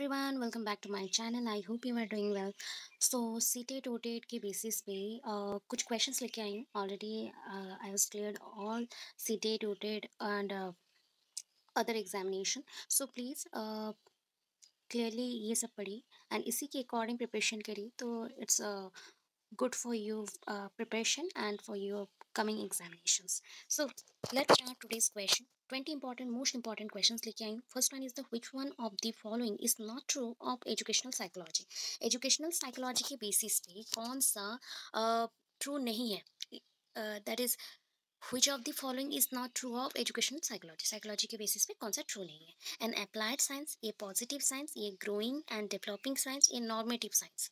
Every everyone welcome back to my channel I hope you are doing well so सी सीटे टोटेट के basis पे कुछ क्वेश्चन लेके आई हूँ already I was clear all सी सीटे टोटेट and other examination so please clearly ये सब पढ़ी एंड इसी के अकॉर्डिंग प्रिपरेशन करी तो it's good for you preparation and for your upcoming examinations. So let's start today's question. 20 important, most important questions लेके आई हूँ first one is the which one of the following is not true Educational psychology psychology educational psychology के basis पे कौन सा true uh, नहीं है that is which of the following is not true of educational psychology psychology के basis pe kaun sa true nahi hai? an applied science a positive science a growing and developing science a normative science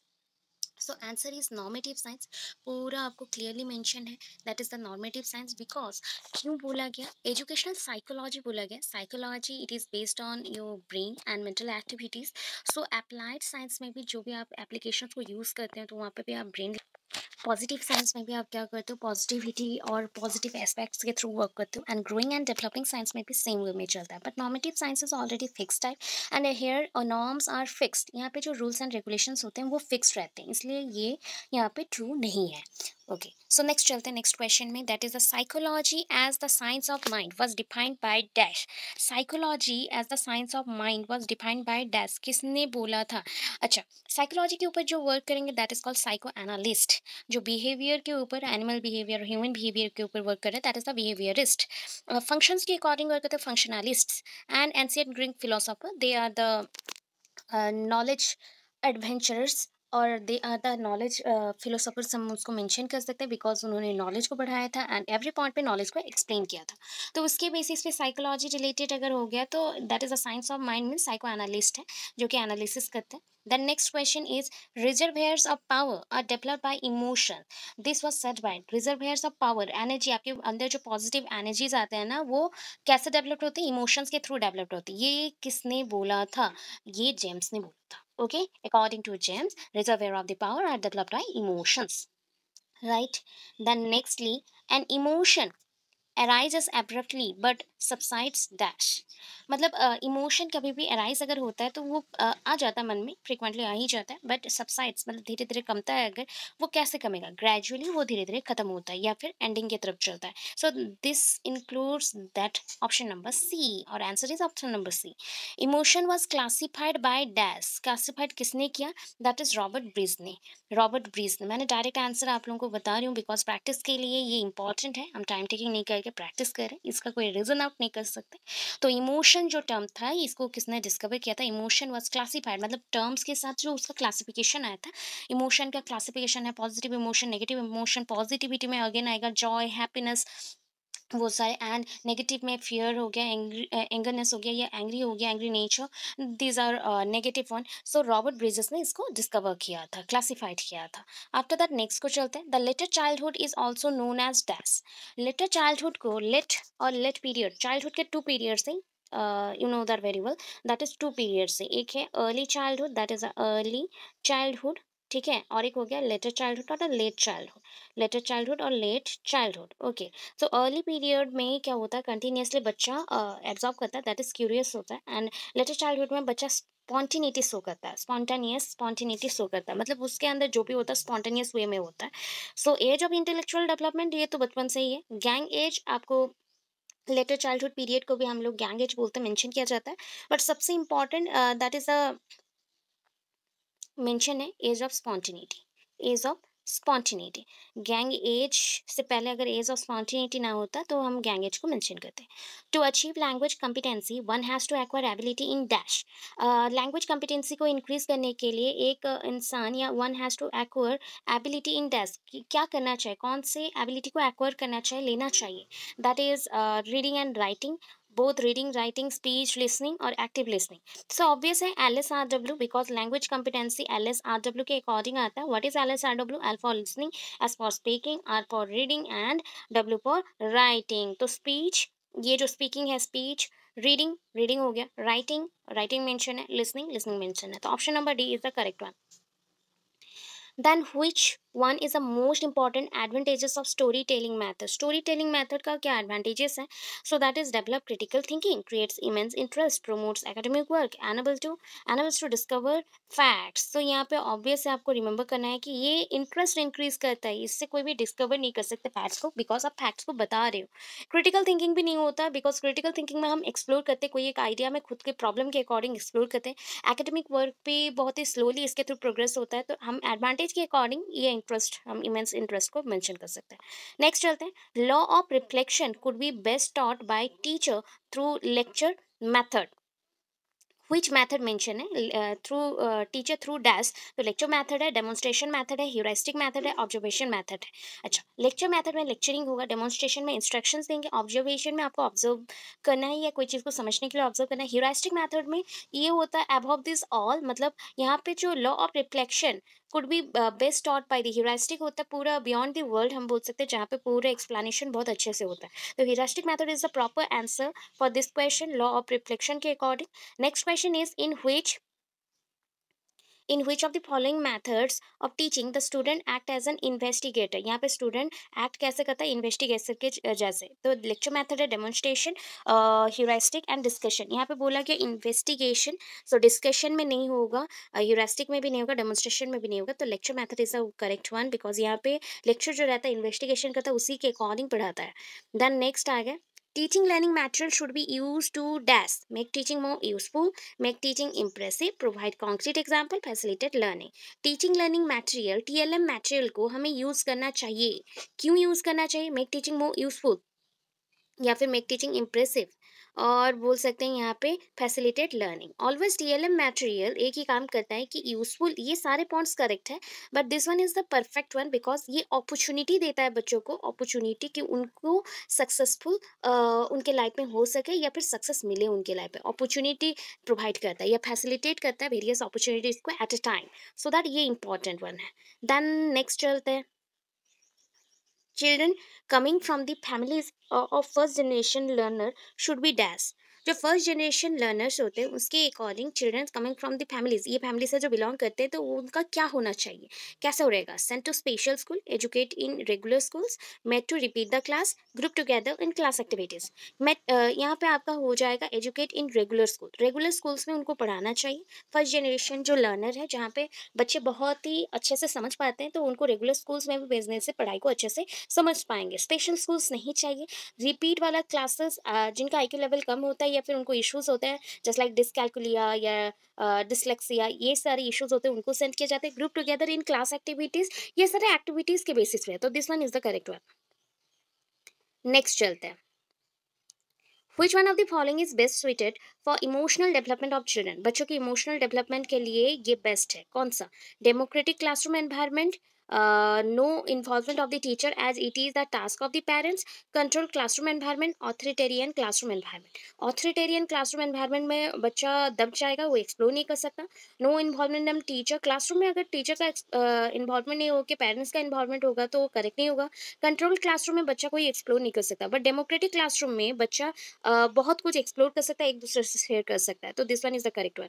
so answer is normative science पूरा आपको clearly mention है that is the normative science because क्यों बोला गया educational psychology बोला गया psychology it is based on your brain and mental activities so applied science में भी जो भी आप एप्लीकेशन को यूज करते हैं तो वहाँ पर भी आप ब्रेन पॉजिटिव साइंस में भी आप क्या करते हो पॉजिटिविटी और पॉजिटिव एस्पेक्ट्स के थ्रू वर्क करते हो and growing and developing science में भी सेम वे में चलता है but normative science is already fix type and here norms are fixed यहाँ पे जो रूल्स एंड रेगुलेशंस होते हैं वो फिक्स रहते हैं इसलिए ये यहाँ पे ट्रू नहीं है ओके सो नेक्स्ट चलते हैं नेक्स्ट क्वेश्चन में that is the psychology as the science of mind was defined by dash psychology as the science of mind was defined by dash किसने बोला था अच्छा साइकोलॉजी के ऊपर जो वर्क करेंगे that is called psychoanalyst जो बिहेवियर के ऊपर एनिमल बिहेवियर ह्यूमन बिहेवियर के ऊपर वर्क कर रहे हैं that is the behaviourist functions के अकॉर्डिंग वर्क करते हैं functionalist and ancient Greek philosopher they are the knowledge adventurers और they are the knowledge philosophers हम उसको मेंशन कर सकते हैं बिकॉज उन्होंने नॉलेज को बढ़ाया था एंड एवरी पॉइंट पे नॉलेज को एक्सप्लेन किया था तो उसके बेसिस पे साइकोलॉजी रिलेटेड अगर हो गया तो that is a science of mind mean psychoanalyst है जो कि एनालिसिस करते हैं question is reservoirs of power are develop developed emotion this This was said reservoirs of power energy आपके अंदर जो पॉजिटिव एनर्जीज आते हैं ना वो कैसे डेवलप्ड होती है इमोशंस के थ्रू डेवलप्ड होती है ये किसने बोला था ये जेम्स ने बोला था okay according to james reservoir of the power are developed by emotions right then nextly an emotion arises abruptly but subsides dash मतलब इमोशन uh, कभी भी अराइज अगर होता है तो वो uh, आ जाता है मन में फ्रिक्वेंटली आ ही जाता है बट सबसाइड्स मतलब धीरे धीरे कमता है अगर वो कैसे कमेगा ग्रेजुअली वो धीरे धीरे खत्म होता है या फिर एंडिंग की तरफ चलता है so this includes that option number C और answer is option number C emotion was classified by dash classified किसने किया दैट इज रॉबर्ट ब्रिज ने रॉबर्ट ब्रिज ने मैंने डायरेक्ट आंसर आप लोगों को बता रही हूँ बिकॉज प्रैक्टिस के लिए ये इंपॉर्टेंट है हम टाइम टेकिंग नहीं करके प्रैक्टिस करें इसका कोई रीजन आउट नहीं कर सकते तो इमोशन जो टर्म था इसको किसने डिस्कवर किया था इमोशन वॉज क्लासीफाइड मतलब टर्म्स के साथ जो उसका क्लासिफिकेशन आया था इमोशन का क्लासिफिकेशन है positive emotion negative emotion positivity में अगेन आएगा जॉय हैप्पीनेस वो सारे एंड नेगेटिव में फियर हो गया एंग्री एंगरनेस हो गया या एंग्री हो गया angry nature these are negative one so Robert Bridges ने इसको डिस्कवर किया था क्लासिफाइड किया था आफ्टर दैट नेक्स्ट को चलते हैं the later childhood is also known as dash later childhood को लेट और लेट पीरियड चाइल्डहुड के टू पीरियड्स हैं you know that very well that is two periods एक है early childhood that is early childhood ठीक है और एक हो गया लेटर चाइल्डहुड और लेट चाइल्डहुड लेटर चाइल्डहुड और late childhood okay so early period में क्या होता है कंटिन्यूसली बच्चा एब्जॉर्व uh, करता है दैट इज क्यूरियस होता है एंड लेटर चाइल्डहुड में बच्चा स्पॉन्टिनिटी शो करता है स्पॉन्टेनियस स्पॉन्टिनिटी शो करता है मतलब उसके अंदर जो भी होता है स्पॉन्टेनियस वे में होता है so age of intellectual development ये तो बचपन से ही है गैंग एज आपको लेटर चाइल्डहुड पीरियड को भी हम लोग गैंग एज बोलते मेंशन किया जाता है बट सबसे important that is a mention है age of spontaneity age of spontaneity gang age से पहले अगर एज ऑफ स्पॉन्टिनिटी ना होता तो हम गैंग एज को मेंशन करते to achieve language competency one has to acquire ability in dash language competency को इंक्रीज करने के लिए एक uh, इंसान या one has to acquire ability in dash क्या करना चाहिए कौन से एबिलिटी को एक्वायर करना चाहिए लेना चाहिए that is reading and writing both reading, writing, speech, listening और active listening. So obvious है LSRW because language competency LSRW के according आता है What is LSRW? L for listening, S for speaking, R for reading and W for writing. तो speech ये जो speaking है speech reading reading हो गया राइटिंग राइटिंग मेंशन है लिसनिंग लिसनिंग मेंशन है तो option number D is the correct one then which one is the most important advantages of story telling method story telling method का क्या advantages है so that is develop critical thinking creates immense interest promotes academic work enable to enables to discover facts तो यहाँ पे obvious है आपको remember करना है कि ये इंटरेस्ट इंक्रीज करता है इससे कोई भी डिस्कवर नहीं कर सकते फैक्ट्स को बिकॉज आप फैक्ट्स को बता रहे हो क्रिटिकल थिंकिंग भी नहीं होता बिकॉज क्रिटिकल थिंकिंग में हम एक्सप्लोर करते हैं कोई एक आइडिया में खुद के प्रॉब्लम के अकॉर्डिंग एक्सप्लोर करते हैं एकेडमिक वर्क भी बहुत ही स्लोली इसके थ्रू प्रोग्रेस होता है तो हम एडवांटेज के अकॉर्डिंग ये इंटरेस्ट हम इमेंस इंटरेस्ट को मेंशन कर सकते हैं नेक्स्ट चलते हैं law of reflection could be best taught by teacher through lecture method which method mention है थ्रू टीचर थ्रू डैस तो लेक्चर मेथड है डेमोन्स्ट्रेशन मेथड है ह्यूरिस्टिक मेथड है ऑब्जर्वेशन मेथड है अच्छा लेक्चर मेथड में लेक्चरिंग होगा डेमोन्स्ट्रेशन में इंस्ट्रक्शंस देंगे ऑब्जर्वेशन में आपको ऑब्जर्व करना है या कोई चीज़ को समझने के लिए ऑब्जर्व करना है ह्यूरिस्टिक मेथड में ये होता है अबव दिस ऑल मतलब यहाँ पे जो law of reflection could be best taught by the होता है पूरा बियॉन्ड दी वर्ल्ड हम बोल सकते हैं जहाँ पे पूरा एक्सप्लेनेशन बहुत अच्छे से होता है तो heuristic method is the proper answer for this question law of reflection के according next question is in which in which of the following methods of teaching the student act as an investigator यहाँ पे student act कैसे करता है investigation के जैसे तो lecture method है डेमोन्स्ट्रेशन ह्यूरास्टिक एंड डिस्कशन यहाँ पे बोला गया इन्वेस्टिगेशन सो डिस्कशन में नहीं होगा ह्यूरास्टिक uh, में भी नहीं होगा डेमोन्स्ट्रेशन में भी नहीं होगा तो lecture method is a correct one because यहाँ पे लेक्चर जो रहता है इन्वेस्टिगेशन करता है उसी के अकॉर्डिंग पढ़ाता है देन नेक्स्ट आ गया Teaching learning material should be used to dash, make teaching more useful, make teaching impressive, provide concrete example, facilitate learning. Teaching learning material TLM material को हमें यूज़ करना चाहिए क्यों यूज़ करना चाहिए मेक टीचिंग मोर यूजफुल या फिर make teaching impressive और बोल सकते हैं यहाँ पे facilitate learning always L M material एक ही काम करता है कि यूजफुल ये सारे पॉइंट्स करेक्ट है but this one is the perfect one because ये अपॉर्चुनिटी देता है बच्चों को अपॉर्चुनिटी कि उनको सक्सेसफुल उनके लाइफ में हो सके या फिर सक्सेस मिले उनके लाइफ में अपॉर्चुनिटी प्रोवाइड करता है या फैसिलिटेट करता है वेरियस अपॉर्चुनिटीज़ को at a time so that ये इंपॉर्टेंट वन है देन नेक्स्ट चलते हैं Children coming from the families uh, of first generation learner should be das. जो फर्स्ट जनरेशन लर्नर्स होते हैं उसके according children coming from the families ये family से जो बिलोंग करते हैं तो उनका क्या होना चाहिए कैसा हो रहेगा sent to special school educate in regular schools met to repeat the class group together in class activities met यहाँ पे आपका हो जाएगा educate in regular school regular schools में उनको पढ़ाना चाहिए फर्स्ट जनरेशन जो लर्नर है जहाँ पे बच्चे बहुत ही अच्छे से समझ पाते हैं तो उनको रेगुलर स्कूल्स में भी भेजने से पढ़ाई को अच्छे से समझ पाएंगे स्पेशल स्कूल्स नहीं चाहिए रिपीट वाला क्लासेस जिनका आई लेवल कम होता है या फिर उनको इश्यूज़ होते हैं जस्ट लाइक डिसकैलकुलिया या डिसलेक्सिया ये सारे इश्यूज़ होते हैं उनको सेंड किया जाता है group together in class activities ये सारे एक्टिविटीज़ के बेसिस पे है तो this one is the correct one next चलते हैं Which one of the following is best suited for emotional development of children? बच्चों की emotional development के लिए ये best है कौन सा democratic classroom environment no involvement of the teacher as it is the task of the parents control classroom classroom environment classroom classroom environment classroom classroom में बच्चा दब जाएगा वो एक्सप्लोर नहीं कर सकता नो इन्वॉल्वमेंट एम टीचर क्लासरूम में अगर टीचर का इन्वॉल्वमेंट uh, नहीं होकर पेरेंट्स का इन्वॉल्वमेंट होगा तो करेक्ट नहीं होगा कंट्रोल क्लासरूम में बच्चा कोई एक्सप्लोर नहीं कर सकता बट डेमोक्रेटिक क्लासरूम में बच्चा uh, बहुत कुछ एक्सप्लोर कर सकता है एक दूसरे से शेयर कर सकता है तो this one is the correct one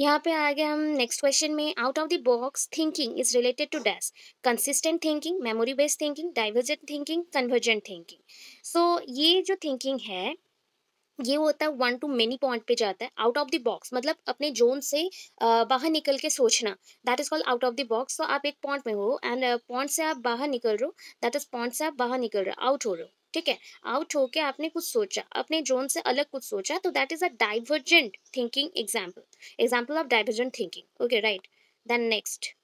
यहाँ पे आ गए हम नेक्स्ट क्वेश्चन में out of the box thinking is related to dash consistent thinking memory based thinking divergent thinking convergent thinking so ये जो थिंकिंग है ये होता है वन टू मेनी पॉइंट पे जाता है आउट ऑफ द बॉक्स मतलब अपने जोन से बाहर निकल के सोचना that is called out of the box तो आप एक पॉइंट में हो एंड पॉइंट से आप बाहर निकल रहे हो दैट इज पॉइंट से आप बाहर निकल रहे हो आउट हो रहे हो ठीक है आउट होके आपने कुछ सोचा अपने जोन से अलग कुछ सोचा तो that is a divergent thinking example example of divergent thinking okay right then next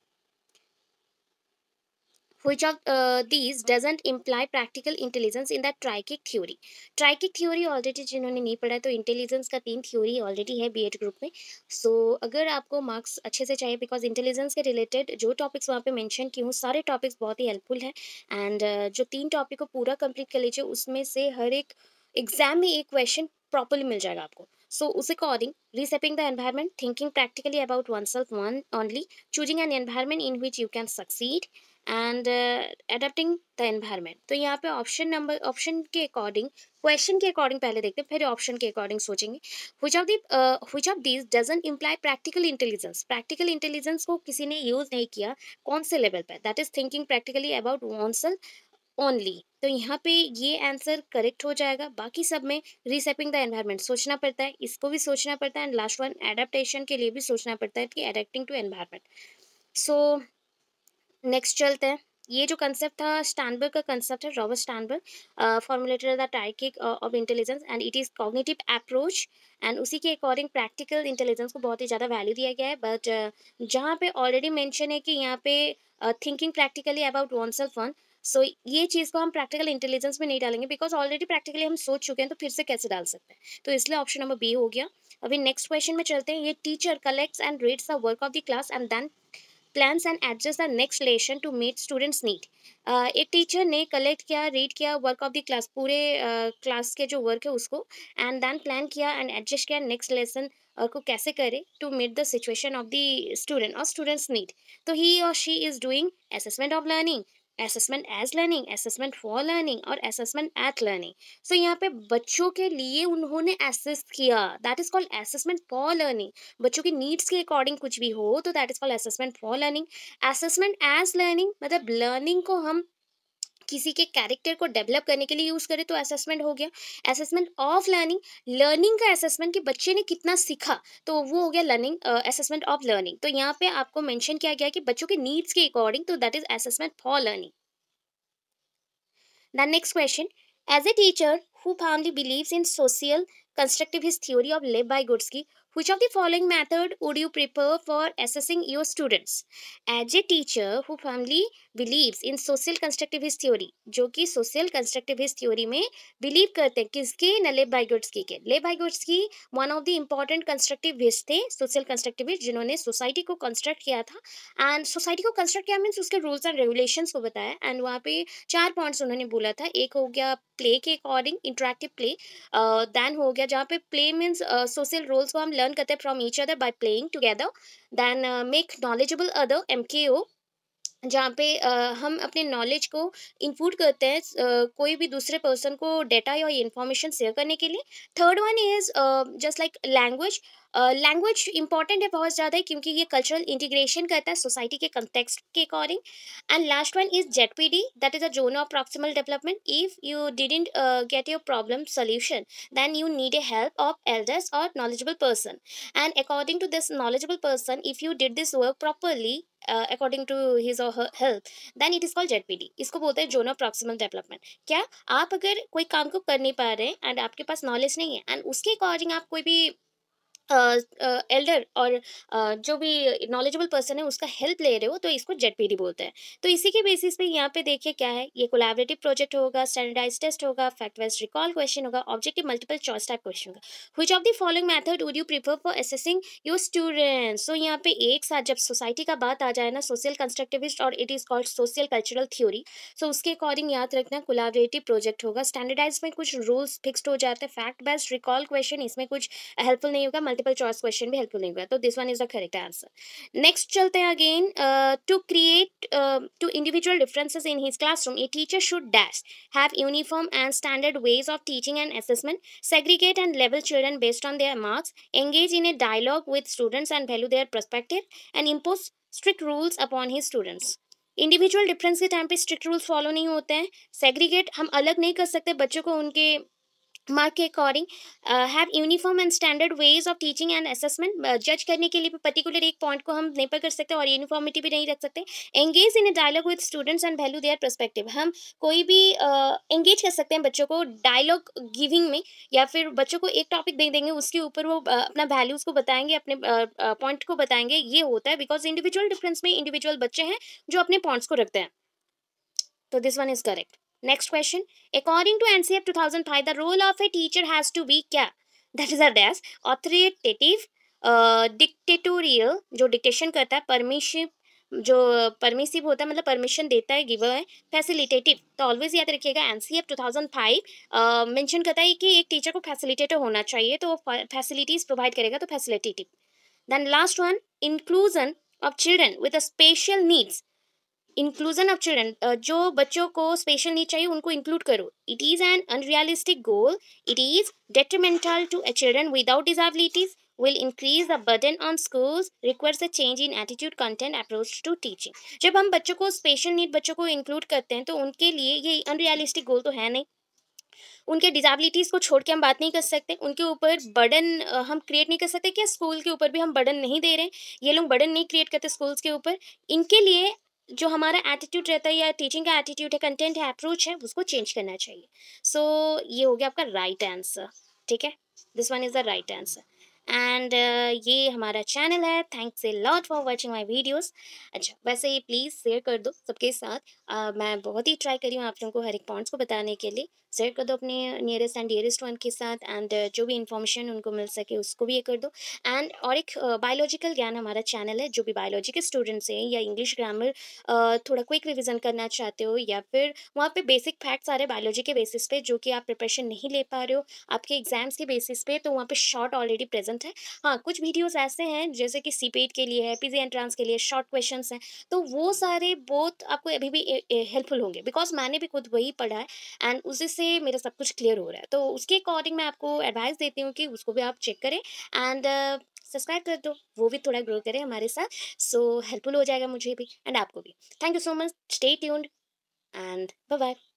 which of uh, these doesn't imply practical intelligence in the triarchic theory triarchic theory already जिन्होंने नहीं पढ़ा तो इंटेलिजेंस का तीन थ्योरी ऑलरेडी है B group में so so, अगर आपको मार्क्स अच्छे से चाहिए बिकॉज इंटेलिजेंस के रिलेटेड जो टॉपिक्स वहाँ पे मेंशन किए हूँ सारे टॉपिक्स बहुत ही हेल्पफुल हैं एंड uh, जो तीन टॉपिक को पूरा कंप्लीट कर लीजिए उसमें से हर एक एग्जाम में एक क्वेश्चन प्रॉपरली मिल जाएगा आपको So, उस according reshaping the environment thinking practically about oneself one only choosing an environment in which you can succeed and adapting the environment तो यहाँ पे ऑप्शन नंबर ऑप्शन के अकॉर्डिंग क्वेश्चन के according पहले देखते हैं फिर ऑप्शन के अकॉर्डिंग सोचेंगे which of the which of this doesn't imply practical intelligence practical intelligence को किसी ने यूज़ नहीं किया कौन से लेवल पर that is thinking practically about oneself only तो यहाँ पे ये आंसर करेक्ट हो जाएगा बाकी सब में रिसेपिंग द एनवायरमेंट सोचना पड़ता है इसको भी सोचना पड़ता है एंड लास्ट वन एडेप्टेशन के लिए भी सोचना पड़ता है कि adapting to environment so next चलते हैं ये जो कंसेप्ट था स्टैनबर्ग का कंसेप्ट है Robert Sternberg formulated the triarchic of intelligence and it is cognitive approach and उसी के अकॉर्डिंग प्रैक्टिकल इंटेलिजेंस को बहुत ही ज़्यादा वैल्यू दिया गया है बट uh, जहाँ पे ऑलरेडी मेंशन है कि यहाँ पे thinking practically about oneself one so ये चीज़ को हम प्रैक्टिकल इंटेलिजेंस में नहीं डालेंगे बिकॉज ऑलरेडी प्रैक्टिकली हम सोच चुके हैं तो फिर से कैसे डाल सकते हैं तो इसलिए ऑप्शन नंबर बी हो गया अभी नेक्स्ट क्वेश्चन में चलते हैं ये teacher collects and reads the work of the class and then plans and adjust the next lesson to meet students need एक टीचर ने कलेक्ट किया रीड किया वर्क ऑफ द क्लास पूरे क्लास uh, के जो वर्क है उसको and then plan किया एंड एडजस्ट किया नेक्स्ट लेसन uh, को कैसे करे to meet the situation of the student और स्टूडेंट्स नीड तो ही और she is doing assessment of learning assessment as learning assessment for learning और असेसमेंट एट लर्निंग सो यहाँ पे बच्चों के लिए उन्होंने असेस्ट किया that is called assessment for learning बच्चों की नीड्स के अकॉर्डिंग कुछ भी हो तो that is called assessment for learning assessment as learning मतलब लर्निंग को हम किसी के कैरेक्टर को डेवलप करने के लिए यूज़ करें तो असेसमेंट हो गया असेसमेंट ऑफ लर्निंग लर्निंग का असेसमेंट कि बच्चे ने कितना सीखा तो वो हो गया लर्निंग असेसमेंट ऑफ लर्निंग तो यहाँ पे आपको मेंशन किया गया कि बच्चों के नीड्स के अकॉर्डिंग तो that is assessment for learning the next question as a teacher who fondly believe in social constructive theory of Lev Vygotsky की Which of the following method would you prefer for assessing your students? As a teacher who firmly believes in social constructivist theory जो कि social constructivist theory में believe करते हैं किसके न Lev Vygotsky के Lev Vygotsky one of the important constructivist थे social constructivist जिन्होंने सोसाइटी को कंस्ट्रक्ट किया था एंड सोसाइटी को कंस्ट्रक्ट किया मीन्स उसके रूल्स एंड रेगुलेशंस को बताया एंड वहाँ पे चार पॉइंट्स उन्होंने बोला था एक हो गया प्ले के अकॉर्डिंग इंटरेक्टिव प्ले दैन हो गया जहाँ पे प्ले मीन्स सोशल रोल्स को हम लर्न करते हैं from each other by playing together than make knowledgeable other M K O जहाँ पे आ, हम अपने नॉलेज को इनपुट करते हैं आ, कोई भी दूसरे पर्सन को डेटा या इन्फॉर्मेशन शेयर करने के लिए third one is just like language language uh, important है बहुत ज़्यादा क्योंकि ये कल्चरल इंटीग्रेशन करता है सोसाइटी के कंटेक्सट के according and last one is Z P D that is a zone of proximal development if you didn't get your problem solution than you need a help of elders और knowledgeable person and according to this knowledgeable person if you did this work properly according to his और her health then it is called Z P D इसको बोलते हैं zone of proximal development क्या आप अगर कोई काम को कर नहीं पा रहे हैं एंड आपके पास नॉलेज नहीं है एंड उसके अकॉर्डिंग आप कोई भी एल्डर और जो भी नॉलेजेबल पर्सन है उसका हेल्प ले रहे हो तो इसको जेड पी बोलते हैं तो इसी के बेसिस पे यहाँ पे देखिए क्या है ये कोलैबरेटिव प्रोजेक्ट होगा स्टैंडर्डाइज टेस्ट होगा फैक्ट वाइज रिकॉल क्वेश्चन होगा objective multiple choice type question होगा which of the following method would you prefer for assessing your students so यहाँ पे एक साथ जब सोसाइटी का बात आ जाए ना सोशल कंस्ट्रक्टिविस्ट और it is called social cultural theory so उसके अकॉर्डिंग याद रखना कोलाबरेटिव प्रोजेक्ट होगा स्टैंडर्डाइज में कुछ रूल्स फिक्सड हो जाते हैं फैक्ट बेस्ड रिकॉल क्वेश्चन इसमें कुछ हेल्पफुल नहीं होगा मल्टीपल चॉइस क्वेश्चन भी हेल्पफुल नहीं हुआ तो this one is the correct answer next चलते हैं again to create to individual differences in his classroom a teacher should dash have uniform and standard ways of teaching and assessment segregate and level children based on their marks engage in a dialogue with students and value their perspective and impose strict rules upon his students individual difference के time पे strict rules follow नहीं होते हैं segregate हम अलग नहीं कर सकते बच्चों को उनके मार्क के according have uniform and standard ways of teaching and assessment जज करने के लिए भी पर्टिकुलर एक पॉइंट को हम नहीं पर कर सकते और यूनिफॉर्मिटी भी नहीं रख सकते engage in a dialogue with students and value their perspective हम कोई भी एंगेज uh, कर सकते हैं बच्चों को डायलॉग गिविंग में या फिर बच्चों को एक टॉपिक दे देंगे उसके ऊपर वो uh, अपना वैल्यूज़ को बताएंगे अपने पॉइंट uh, uh को बताएंगे ये होता है बिकॉज इंडिविजुअल डिफरेंस में इंडिविजुअल बच्चे हैं जो अपने पॉइंट्स को रखते हैं तो this one is correct next question according to NCF 2005 the role of a teacher has to be क्या that is a dash authoritative dictatorial जो डिक्टेशन करता है परमिशिप जो परमिशिव होता है मतलब परमिशन देता है गिवर है फैसिलिटेटिव तो ऑलवेज याद रखिएगा N C F two thousand five mention करता है कि एक टीचर को फैसिलिटेटर होना चाहिए तो वो फैसिलिटीज प्रोवाइड करेगा तो facilitative then last one inclusion of children with special needs inclusion of children जो बच्चों को स्पेशल नीड चाहिए उनको इंक्लूड करो it is an unrealistic goal it is detrimental to a children without disabilities will increase the burden on schools requires a change in attitude content approach to teaching जब हम बच्चों को special need बच्चों को include करते हैं तो उनके लिए ये अनरियलिस्टिक गोल तो है नहीं उनके डिजाबिलिटीज़ को छोड़ के हम बात नहीं कर सकते उनके ऊपर बर्डन uh, हम क्रिएट नहीं कर सकते क्या स्कूल के ऊपर भी हम बर्डन नहीं दे रहे हैं ये लोग बर्डन नहीं क्रिएट करते स्कूल्स के ऊपर इनके लिए जो हमारा एटीट्यूड रहता है या टीचिंग का एटीट्यूड है कंटेंट है अप्रोच है उसको चेंज करना चाहिए सो so, ये हो गया आपका राइट आंसर ठीक है this one is the right answer and ये हमारा चैनल है thanks a lot for watching my videos अच्छा वैसे ये प्लीज़ शेयर कर दो सबके साथ uh, मैं बहुत ही ट्राई करी हूँ आप लोगों को हर एक पॉइंट्स को बताने के लिए शेयर कर दो अपने नियरेस्ट एंड डियरेस्ट वन के साथ एंड uh, जो भी इन्फॉर्मेशन उनको मिल सके उसको भी ये कर दो एंड और एक बायोलॉजिकल uh, ज्ञान हमारा चैनल है जो भी बायोलॉजी के स्टूडेंट्स हैं या इंग्लिश ग्रामर uh, थोड़ा क्विक रिविज़न करना चाहते हो या फिर वहाँ पर बेसिक फैक्ट्स आ रहे बायोलॉजी के बेसिस पे जो कि आप प्रिपरेशन नहीं ले पा रहे हो आपके एग्जाम्स के बेसिस पे तो वहाँ पर शॉर्ट ऑलरेडी प्रेजेंट है हाँ कुछ वीडियोज़ ऐसे हैं जैसे कि सी e के लिए है पी एंट्रांस के लिए शॉर्ट क्वेश्चन हैं तो वो सारे बहुत आपको अभी भी हेल्पफुल होंगे बिकॉज मैंने भी खुद वही पढ़ा है एंड उसी से से मेरा सब कुछ क्लियर हो रहा है तो उसके अकॉर्डिंग मैं आपको एडवाइस देती हूँ कि उसको भी आप चेक करें एंड सब्सक्राइब uh, कर दो वो भी थोड़ा ग्रो करें हमारे साथ सो so, हेल्पफुल हो जाएगा मुझे भी एंड आपको भी thank you so much stay tuned and bye bye